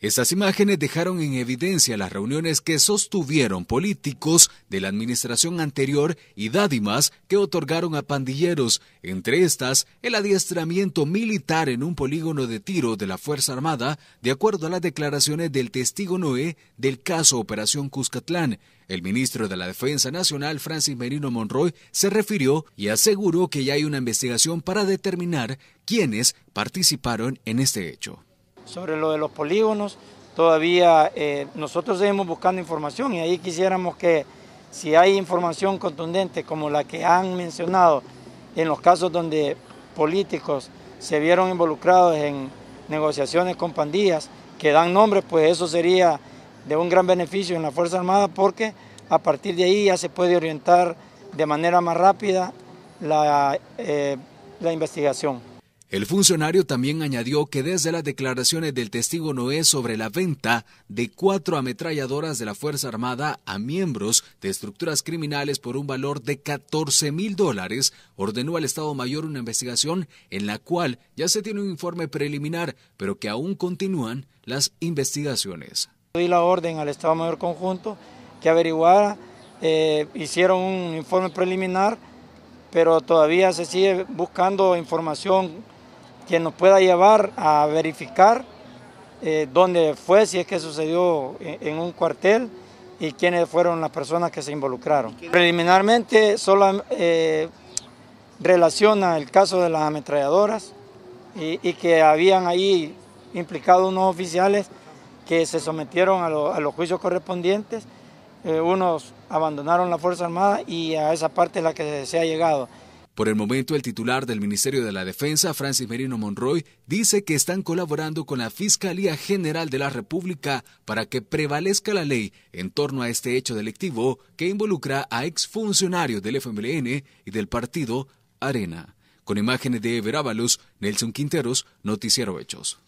Estas imágenes dejaron en evidencia las reuniones que sostuvieron políticos de la administración anterior y dádimas que otorgaron a pandilleros, entre estas el adiestramiento militar en un polígono de tiro de la Fuerza Armada, de acuerdo a las declaraciones del testigo Noé del caso Operación Cuscatlán. El ministro de la Defensa Nacional, Francis Merino Monroy, se refirió y aseguró que ya hay una investigación para determinar quiénes participaron en este hecho sobre lo de los polígonos. Todavía eh, nosotros seguimos buscando información y ahí quisiéramos que si hay información contundente como la que han mencionado en los casos donde políticos se vieron involucrados en negociaciones con pandillas que dan nombres, pues eso sería de un gran beneficio en la Fuerza Armada porque a partir de ahí ya se puede orientar de manera más rápida la eh, investigación. El funcionario también añadió que desde las declaraciones del testigo Noé sobre la venta de cuatro ametralladoras de la Fuerza Armada a miembros de estructuras criminales por un valor de 14 mil dólares, ordenó al Estado Mayor una investigación en la cual ya se tiene un informe preliminar, pero que aún continúan las investigaciones. la orden al Estado Mayor Conjunto que averiguara, eh, hicieron un informe preliminar, pero todavía se sigue buscando información que nos pueda llevar a verificar eh, dónde fue, si es que sucedió en, un cuartel y quiénes fueron las personas que se involucraron. Preliminarmente solo eh, relaciona el caso de las ametralladoras y, que habían ahí implicado unos oficiales que se sometieron a, los juicios correspondientes, eh, unos abandonaron la Fuerza Armada y a esa parte es la que se ha llegado. Por el momento, el titular del Ministerio de la Defensa, Francis Merino Monroy, dice que están colaborando con la Fiscalía General de la República para que prevalezca la ley en torno a este hecho delictivo que involucra a exfuncionarios del FMLN y del partido Arena. Con imágenes de Ever Nelson Quinteros, Noticiero Hechos.